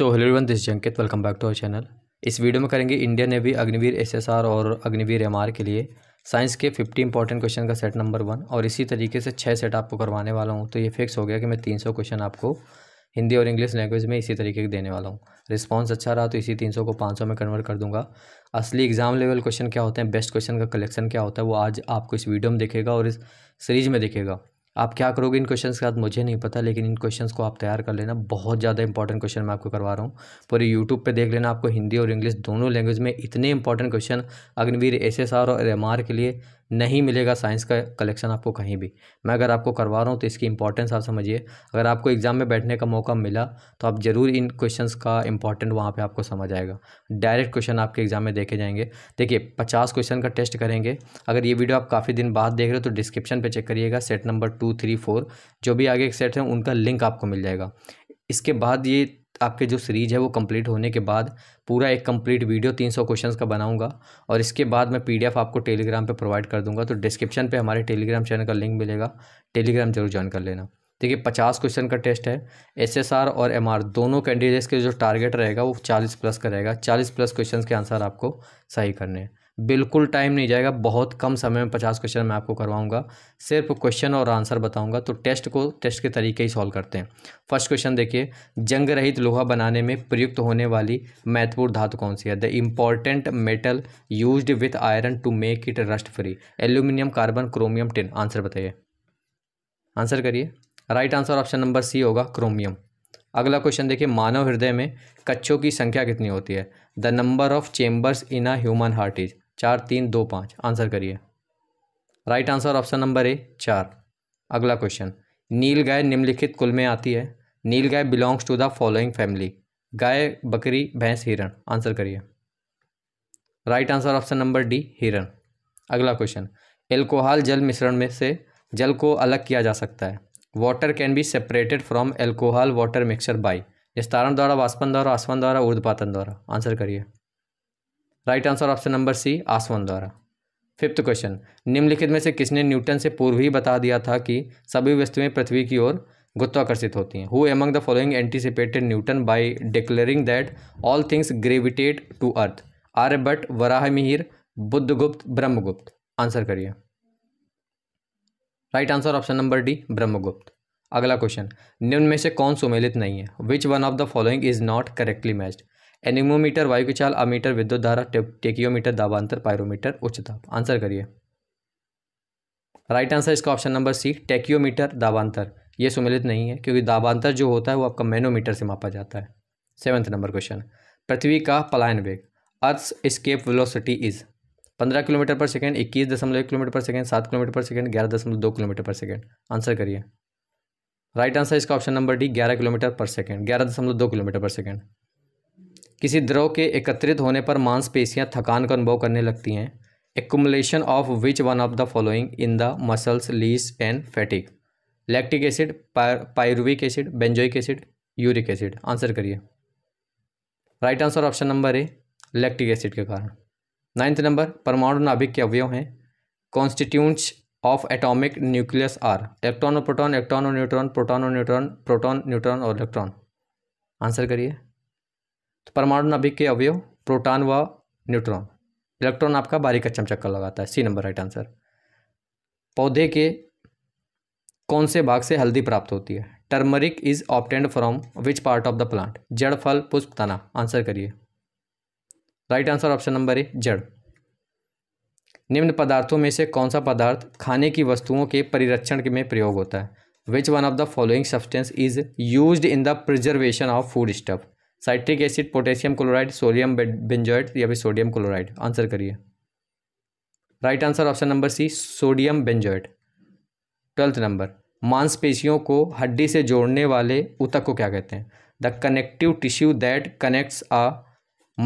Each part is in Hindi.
so hello everyone this Jankit welcome back to our channel इस वीडियो में करेंगे इंडिया नेवी अग्निवीर एसएसआर और अग्निवीर एमआर के लिए साइंस के फिफ्टी इंपॉर्टेंट क्वेश्चन का सेट नंबर वन और इसी तरीके से छः सेट आपको करवाने वाला हूँ तो ये फिक्स हो गया कि मैं तीन सौ क्वेश्चन आपको हिंदी और इंग्लिश लैंग्वेज में इसी तरीके के देने वाला हूँ रिस्पॉन्स अच्छा रहा तो इसी तीन सौ को पाँच सौ में कन्वर्ट कर दूँगा असली एग्जाम लेवल क्वेश्चन क्या होते हैं बेस्ट क्वेश्चन का कलेक्शन क्या होता है वो आज आपको इस वीडियो में देखेगा और इस सीरीज में देखेगा आप क्या करोगे इन क्वेश्चंस के साथ मुझे नहीं पता लेकिन इन क्वेश्चंस को आप तैयार कर लेना बहुत ज़्यादा इंपॉर्टेंट क्वेश्चन मैं आपको करवा रहा हूँ पूरे यूट्यूब पे देख लेना आपको हिंदी और इंग्लिश दोनों लैंग्वेज में इतने इंपॉर्टेंट क्वेश्चन अग्निवीर एस और एम के लिए नहीं मिलेगा साइंस का कलेक्शन आपको कहीं भी मैं अगर आपको करवा रहा हूँ तो इसकी इंपॉर्टेंस आप समझिए अगर आपको एग्ज़ाम में बैठने का मौका मिला तो आप ज़रूर इन क्वेश्चंस का इंपॉर्टेंट वहाँ पे आपको समझ आएगा डायरेक्ट क्वेश्चन आपके एग्ज़ाम में देखे जाएंगे देखिए पचास क्वेश्चन का टेस्ट करेंगे अगर ये वीडियो आप काफ़ी दिन बाद देख रहे हो तो डिस्क्रिप्शन पर चेक करिएगा set number two three four जो भी आगे एक सेट है उनका लिंक आपको मिल जाएगा इसके बाद ये आपके जो सीरीज़ है वो कंप्लीट होने के बाद पूरा एक कंप्लीट वीडियो 300 क्वेश्चंस का बनाऊंगा और इसके बाद मैं पीडीएफ आपको टेलीग्राम पे प्रोवाइड कर दूंगा तो डिस्क्रिप्शन पे हमारे टेलीग्राम चैनल का लिंक मिलेगा टेलीग्राम जरूर ज्वाइन कर लेना देखिए पचास क्वेश्चन का टेस्ट है एसएसआर और एमआर दोनों कैंडिडेट्स के जो टारगेट रहेगा वो चालीस प्लस का रहेगा चालीस प्लस क्वेश्चन के आंसर आपको सही करने हैं बिल्कुल टाइम नहीं जाएगा बहुत कम समय में पचास क्वेश्चन मैं आपको करवाऊंगा सिर्फ क्वेश्चन और आंसर बताऊंगा तो टेस्ट को टेस्ट के तरीके ही सॉल्व करते हैं फर्स्ट क्वेश्चन देखिए जंग रहित लोहा बनाने में प्रयुक्त होने वाली महत्वपूर्ण धातु कौन सी है the important metal use with iron to make it rust free aluminium carbon chromium tin answer बताइए आंसर करिए right answer option number C होगा क्रोमियम अगला क्वेश्चन देखिए मानव हृदय में कच्चों की संख्या कितनी होती है the number of chambers in a human heart is चार तीन दो पाँच आंसर करिए right answer option number A चार अगला क्वेश्चन नील गाय निम्नलिखित कुल में आती है nilgai belongs to the following family गाय बकरी भैंस हिरण आंसर करिए right answer option number D हिरण अगला क्वेश्चन एल्कोहल जल मिश्रण में से जल को अलग किया जा सकता है water can be separated from alcohol water mixture by निस्तारण द्वारा वाष्पन द्वारा आसवन द्वारा ऊर्धपातन द्वारा आंसर करिए right answer option number C आसवन द्वारा फिफ्थ क्वेश्चन निम्नलिखित में से किसने न्यूटन से पूर्व ही बता दिया था कि सभी वस्तुएं पृथ्वी की ओर गुत्वाकर्षित होती हैं who among the following anticipated Newton by declaring that all things gravitate to earth Arya Varaha Varahamihira Buddhagupta Brahmagupta answer करिए right answer option number D Brahmagupta अगला क्वेश्चन निम्न में से कौन सुमेलित नहीं है which one of the following is not correctly matched anemometer वायु की चाल अमीटर विद्युत धारा टेकियोमीटर दाबांतर पायरोमीटर उच्च दाब आंसर करिए राइट आंसर इसका ऑप्शन नंबर सी टेकियोमीटर दाबांतर ये सुमिलित नहीं है क्योंकि दाबांतर जो होता है वो आपका मैनोमीटर से मापा जाता है सेवन्थ नंबर क्वेश्चन पृथ्वी का पलायन वेग अर्थ स्केप वेलोसिटी इज पंद्रह किलोमीटर पर सेकेंड इक्कीस दशमलव एक किलोमीटर पर सेकेंड सात किलोमीटर पर सेकेंड ग्यारह दशमलव दो किलोमीटर पर सेकेंड आंसर करिए राइट आंसर इसका ऑप्शन नंबर डी ग्यारह किलोमीटर पर सेकेंड ग्यारह दशमलव दो किलोमीटर पर सेकेंड किसी द्रव के एकत्रित होने पर मांसपेशियां थकान का अनुभव करने लगती हैं accumulation of which one of the following in the muscles leads and fatigue lactic acid pyruvic acid benzoic acid uric acid answer करिए right answer option number A lactic acid के कारण नाइन्थ नंबर परमाणु नाभिक के अवयव हैं constituents of atomic nucleus are electron और प्रोटॉन इलेक्ट्रॉन और न्यूट्रॉन प्रोटॉन और न्यूट्रॉन प्रोटॉन न्यूट्रॉन और इलेक्ट्रॉन आंसर करिए तो परमाणु नाभिक के अवयव प्रोटॉन व न्यूट्रॉन इलेक्ट्रॉन आपका बारीक का चमचक्कर लगाता है सी नंबर राइट आंसर पौधे के कौन से भाग से हल्दी प्राप्त होती है turmeric is obtained from which part of the plant जड़ फल पुष्प तना आंसर करिए right answer option number A जड़ निम्न पदार्थों में से कौन सा पदार्थ खाने की वस्तुओं के परिरक्षण में प्रयोग होता है which one of the following substance is use in the preservation of food stuff citric acid potassium chloride sodium benzoate या फिर सोडियम क्लोराइड आंसर करिए right answer option number C sodium benzoate twelfth number मांसपेशियों को हड्डी से जोड़ने वाले ऊतक को क्या कहते हैं the connective tissue that connects a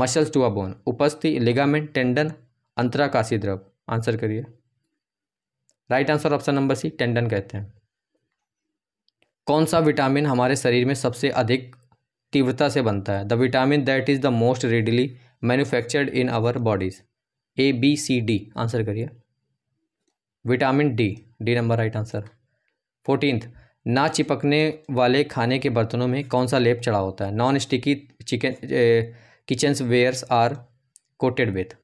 muscles to a bone उपस्थि लिगामेंट टेंडन अंतराकाशी द्रव आंसर करिए right answer option number C tendon कहते हैं कौन सा विटामिन हमारे शरीर में सबसे अधिक तीव्रता से बनता है the vitamin that is the most readily manufactured in our bodies A B C D answer करिए vitamin D D number right answer fourteenth ना चिपकने वाले खाने के बर्तनों में कौन सा लेप चढ़ा होता है non sticky chicken kitchens wares are coated with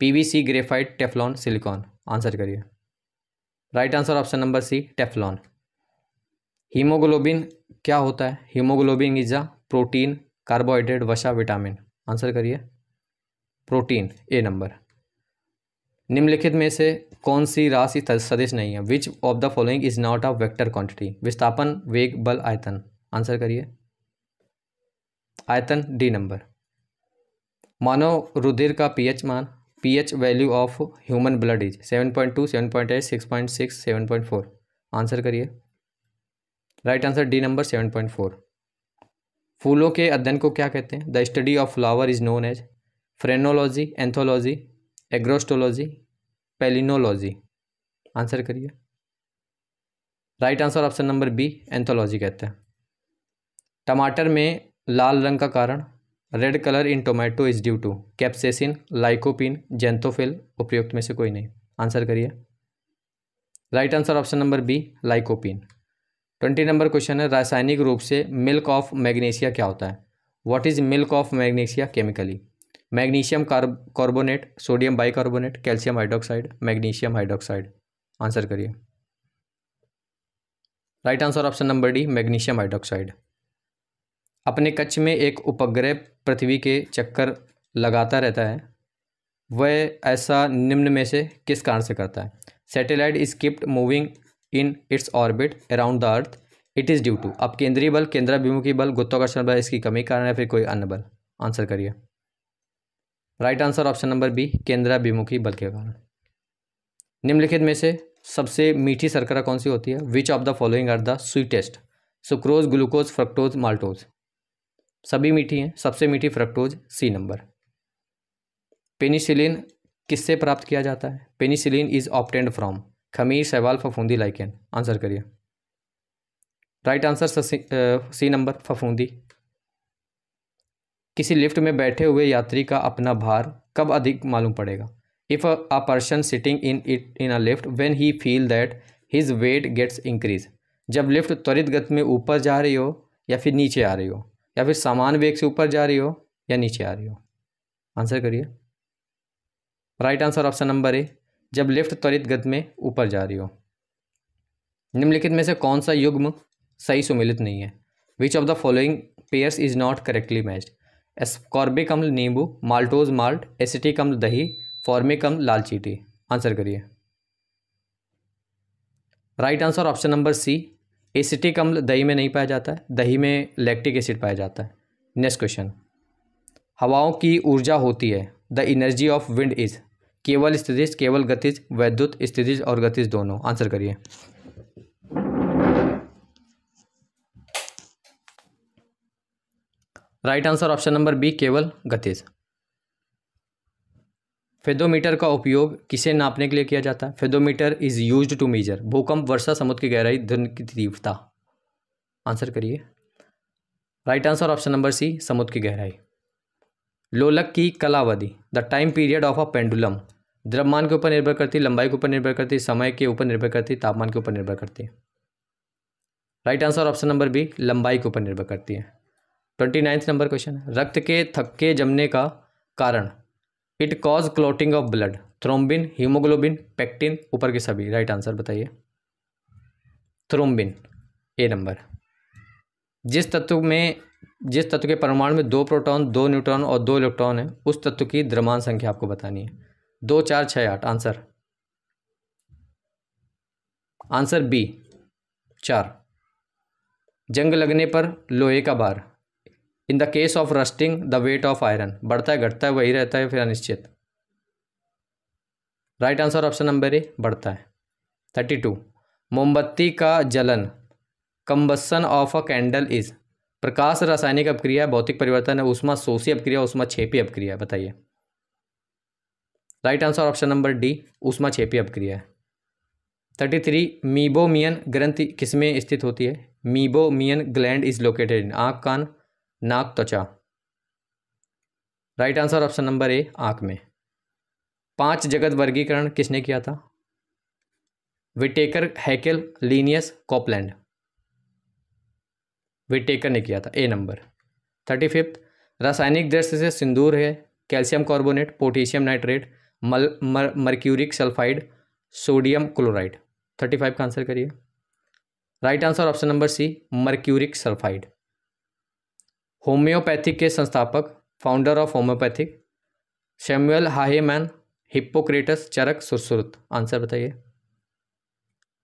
PVC graphite Teflon silicon answer करिए right answer option number C Teflon haemoglobin क्या होता है haemoglobin is a protein carbohydrate वसा विटामिन आंसर करिए प्रोटीन ए नंबर निम्नलिखित में से कौन सी राशि सदिश नहीं है which of the following is not a vector quantity विस्थापन वेग बल आयतन आंसर करिए आयतन डी नंबर मानव रुधिर का पीएच मान pH value of human blood is seven point two seven point eight six point six seven point four answer करिए right answer D number seven point four फूलों के अध्ययन को क्या कहते हैं the study of flower is known as phrenology anthology agrostology palynology answer करिए right answer option number B anthology कहते हैं टमाटर में लाल रंग का कारण red colour in tomato is due to capsaicin lycopene xanthophyll उपयुक्त में से कोई नहीं आंसर करिए right answer option number B lycopene twenty number question है रासायनिक रूप से मिल्क ऑफ मैग्नीशिया क्या होता है what is milk of magnesia chemically magnesium carbonate sodium bicarbonate calcium hydroxide magnesium hydroxide answer करिए right answer option number D magnesium hydroxide अपने कच्छ में एक उपग्रह पृथ्वी के चक्कर लगाता रहता है वह ऐसा निम्न में से किस कारण से करता है satellite keeps moving in its orbit around the earth it is due to अब केंद्रीय बल केंद्राभिमुखी बल गुत्वाकर्षण बल इसकी कमी कारण है फिर कोई अन्य बल आंसर करिए right answer option number B केंद्राभिमुखी बल के कारण निम्नलिखित में से सबसे मीठी सरकरा कौन सी होती है which of the following are the sweetest sucrose glucose fructose maltose सभी मीठी हैं सबसे मीठी फ्रक्टोज सी नंबर पेनिसिलिन किससे प्राप्त किया जाता है पेनिसिलिन इज ऑप्टेंड फ्रॉम खमीर शैवाल फफूंदी लाइकेन आंसर करिए राइट आंसर सी नंबर फफूंदी किसी लिफ्ट में बैठे हुए यात्री का अपना भार कब अधिक मालूम पड़ेगा if a person sitting in it in a lift when he feel that his weight gets increase जब लिफ्ट त्वरित गति में ऊपर जा रही हो या फिर नीचे आ रही हो या फिर सामान वेग से ऊपर जा रही हो या नीचे आ रही हो आंसर करिए right answer option number A जब लेफ्ट त्वरित गति में ऊपर जा रही हो निम्नलिखित में से कौन सा युग्म सही सुमिलित नहीं है which of the following pairs is not correctly matched ascorbic अम्ल नींबू माल्टोज माल्ट एसिटिक अम्ल दही फॉर्मिक अम्ल लाल चीटी आंसर करिए right answer option number C acetic अम्ल दही में नहीं पाया जाता है दही में लैक्टिक एसिड पाया जाता है नेक्स्ट क्वेश्चन हवाओं की ऊर्जा होती है the energy of wind is केवल स्थितिज केवल गतिज वैद्युत स्थितिज और गतिज दोनों आंसर करिए right answer option number B केवल गतिज फेदोमीटर का उपयोग किसे नापने के लिए किया जाता है fathometer is used to measure भूकंप वर्षा समुद्र की गहराई धन की तीव्रता आंसर करिए right answer option number C समुद्र की गहराई लोलक की कलावधि the time period of a pendulum द्रव्यमान के ऊपर निर्भर करती लंबाई के ऊपर निर्भर करती समय के ऊपर निर्भर करती तापमान के ऊपर निर्भर करती है right answer option number B लंबाई के ऊपर निर्भर करती है ट्वेंटी नाइन्थ नंबर क्वेश्चन रक्त के थक्के जमने का कारण it cause clotting of blood thrombin haemoglobin pectin ऊपर के सभी राइट आंसर बताइए थ्रोम्बिन ए नंबर जिस तत्व में जिस तत्व के परमाणु में दो प्रोटॉन दो न्यूट्रॉन और दो इलेक्ट्रॉन है उस तत्व की द्रमान संख्या आपको बतानी है दो चार छः आठ आंसर आंसर बी चार जंग लगने पर लोहे का बार in the case of rusting the weight of iron बढ़ता है घटता है वही रहता है फिर अनिश्चित right answer option number A बढ़ता है थर्टी टू मोमबत्ती का जलन combustion of a candle is प्रकाश रासायनिक अपक्रिया भौतिक परिवर्तन है उष्मा सोसी अपक्रिया उष्मा छेपी अपक्रिया बताइए right answer option number D उष्मा छेपी अपक्रिया है थर्टी थ्री मीबोमियन ग्रंथि किसमें स्थित होती है meibomian gland is located in आँख कान नाक त्वचा right answer option number A आँख में पांच जगत वर्गीकरण किसने किया था Whittaker Haeckel Linnaeus Copeland Whittaker ने किया था ए नंबर थर्टी फिफ्थ रासायनिक दृष्टि से सिंदूर है कैल्शियम कार्बोनेट पोटेशियम नाइट्रेट मल मर, mercuric sulphide sodium chloride thirty five का आंसर करिए right answer option number C mercuric sulphide homeopathic के संस्थापक founder of homeopathic Samuel Hahnemann Hippocrates Charaka Sushruta answer बताइए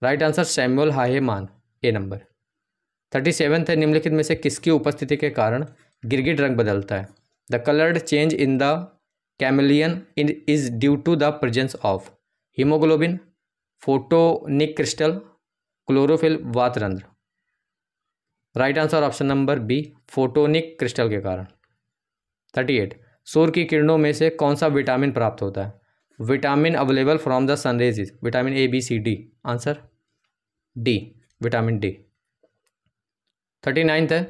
right answer Samuel Hahnemann A number thirty seventh है निम्नलिखित में से किसकी उपस्थिति के कारण गिरगिट रंग बदलता है the coloured change in the chameleon is due to the presence of haemoglobin photonic crystal chlorophyll वातरंध्र right answer option number B photonic crystal के कारण थर्टी एट सूर्य की किरणों में से कौन सा विटामिन प्राप्त होता है vitamin available from the sunrays vitamin A B C D answer D vitamin D thirty ninth है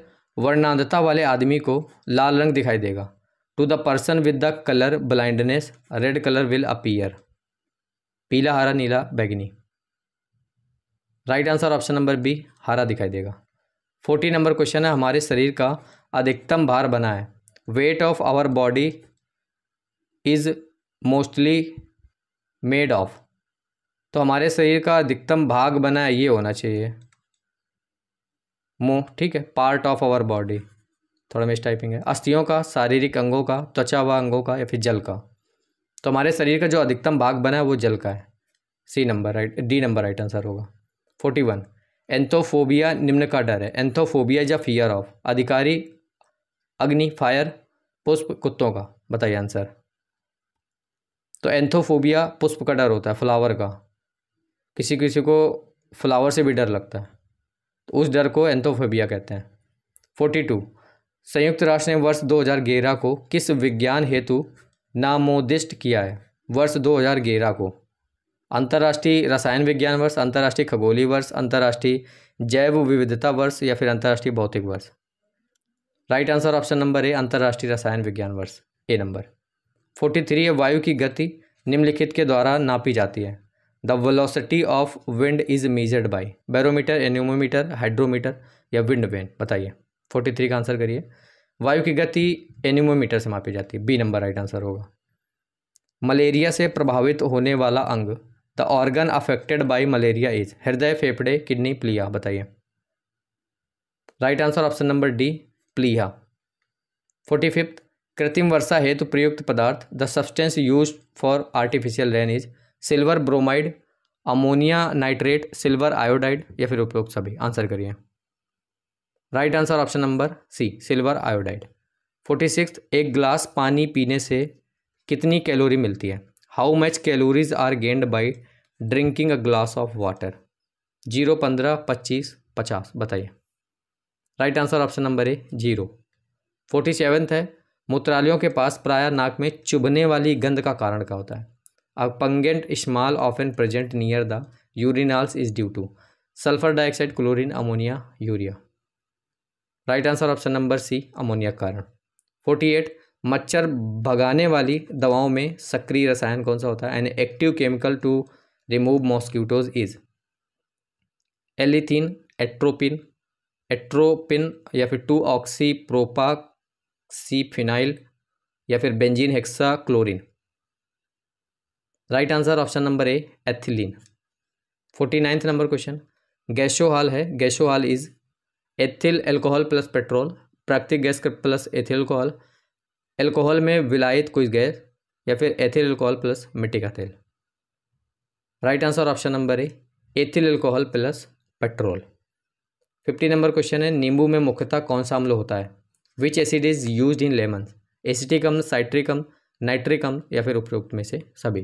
वर्णांधता वाले आदमी को लाल रंग दिखाई देगा to the person with the colour blindness red colour will appear पीला हरा नीला बैगनी right answer option number B हरा दिखाई देगा फोर्टी नंबर क्वेश्चन है हमारे शरीर का अधिकतम भार बना है weight of our body is mostly made of तो हमारे शरीर का अधिकतम भाग बना है ये होना चाहिए मो ठीक है पार्ट ऑफ आवर बॉडी थोड़ा मिस टाइपिंग है अस्थियों का शारीरिक अंगों का त्वचा व अंगों का या फिर जल का तो हमारे शरीर का जो अधिकतम भाग बना है वो जल का है C number right D number right answer होगा फोर्टी वन एंथोफोबिया निम्न का डर है एंथोफोबिया या फियर ऑफ अधिकारी अग्नि फायर पुष्प कुत्तों का बताइए आंसर तो एंथोफोबिया पुष्प का डर होता है फ्लावर का किसी किसी को फ्लावर से भी डर लगता है तो उस डर को एंथोफोबिया कहते हैं फोर्टी टू संयुक्त राष्ट्र ने वर्ष 2011 को किस विज्ञान हेतु नामोदिष्ट किया है वर्ष 2011 को अंतर्राष्ट्रीय रसायन विज्ञान वर्ष अंतर्राष्ट्रीय खगोलीय वर्ष अंतर्राष्ट्रीय जैव विविधता वर्ष या फिर अंतर्राष्ट्रीय भौतिक वर्ष right answer option number A अंतर्राष्ट्रीय रसायन विज्ञान वर्ष ए नंबर फोर्टी थ्री है वायु की गति निम्नलिखित के द्वारा नापी जाती है the velocity of wind is measured by barometer anemometer hydrometer या विंड वेन बताइए फोर्टी थ्री का आंसर करिए वायु की गति एनिमोमीटर से मापी जाती है बी नंबर राइट आंसर होगा मलेरिया से प्रभावित होने वाला अंग the organ affected by malaria is हृदय फेफड़े किडनी प्लिया बताइए right answer option number D प्लिया फोर्टी फिफ्थ कृत्रिम वर्षा हेतु प्रयुक्त पदार्थ the substance use for artificial rain is silver bromide ammonia nitrate silver iodide या फिर उपयुक्त सभी आंसर करिए right answer option number C silver iodide forty six एक ग्लास पानी पीने से कितनी कैलोरी मिलती है how much calories are gained by drinking a glass of water zero पंद्रह पच्चीस पचास बताइए right answer option number A zero forty seventh है मूत्रालयों के पास प्राय नाक में चुभने वाली गंध का कारण क्या होता है a pungent smell of an present near the urinals is due to sulphur dioxide chlorine ammonia urea right answer option number C ammonia कारण फोर्टी एट मच्छर भगाने वाली दवाओं में सक्रिय रसायन कौन सा होता है an active chemical to remove mosquitoes is allethrin atropine atropine या फिर टू ऑक्सी प्रोपाक्सीफिनाइल या फिर benzene hexa chlorine right answer option number A ethylene forty ninth number question gasohol है gasohol is ethyl alcohol plus petrol प्राकृतिक gas plus ethyl alcohol alcohol में विलायित कोई गैस या फिर एथिल एल्कोहल प्लस मिट्टी का तेल right answer option number A ethyl alcohol plus petrol fifty number question है नींबू में मुख्यतः कौन सा अम्ल होता है which acid is use in lemon acetic अम्ल साइट्रिक अम्ल नाइट्रिक अम्ल या फिर उपयुक्त में से सभी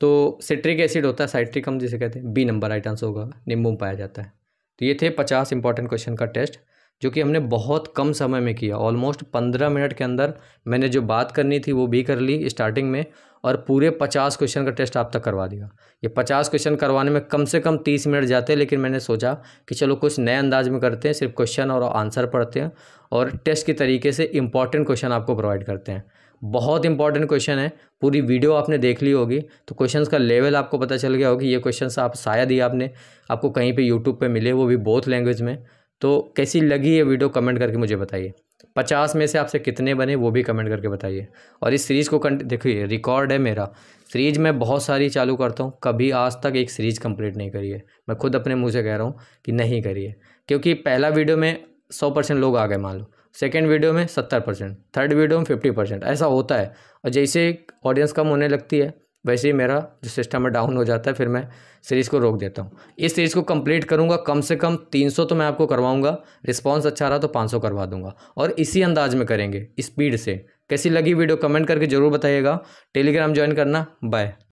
तो सिट्रिक एसिड होता है साइट्रिक अम्ल जिसे कहते हैं बी नंबर राइट आंसर होगा नींबू में पाया जाता है तो ये थे पचास इंपॉर्टेंट क्वेश्चन का टेस्ट जो कि हमने बहुत कम समय में किया ऑलमोस्ट पंद्रह मिनट के अंदर मैंने जो बात करनी थी वो भी कर ली स्टार्टिंग में और पूरे पचास क्वेश्चन का टेस्ट आप तक करवा दिया ये पचास क्वेश्चन करवाने में कम से कम तीस मिनट जाते हैं लेकिन मैंने सोचा कि चलो कुछ नए अंदाज में करते हैं सिर्फ क्वेश्चन और आंसर पढ़ते हैं और टेस्ट के तरीके से इंपॉर्टेंट क्वेश्चन आपको प्रोवाइड करते हैं बहुत इंपॉर्टेंट क्वेश्चन है पूरी वीडियो आपने देख ली होगी तो क्वेश्चंस का लेवल आपको पता चल गया होगी ये क्वेश्चंस आप शायद ही आपने आपको कहीं पे यूट्यूब पे मिले वो भी बोथ लैंग्वेज में तो कैसी लगी ये वीडियो कमेंट करके मुझे बताइए पचास में से आपसे कितने बने वो भी कमेंट करके बताइए और इस सीरीज़ को कंट देखिए रिकॉर्ड है मेरा सीरीज मैं बहुत सारी चालू करता हूँ कभी आज तक एक सीरीज़ कंप्लीट नहीं करी है मैं खुद अपने मुँह से कह रहा हूँ कि नहीं करिए क्योंकि पहला वीडियो में सौ परसेंट लोग आ गए मान लो सेकेंड वीडियो में सत्तर परसेंट थर्ड वीडियो में फिफ्टी परसेंट ऐसा होता है और जैसे ऑडियंस कम होने लगती है वैसे ही मेरा जो सिस्टम है डाउन हो जाता है फिर मैं सीरीज़ को रोक देता हूँ इस सीरीज़ को कंप्लीट करूँगा कम से कम तीन सौ तो मैं आपको करवाऊँगा रिस्पॉन्स अच्छा रहा तो पाँच सौ करवा दूँगा और इसी अंदाज में करेंगे स्पीड से कैसी लगी वीडियो कमेंट करके ज़रूर बताइएगा टेलीग्राम ज्वाइन करना बाय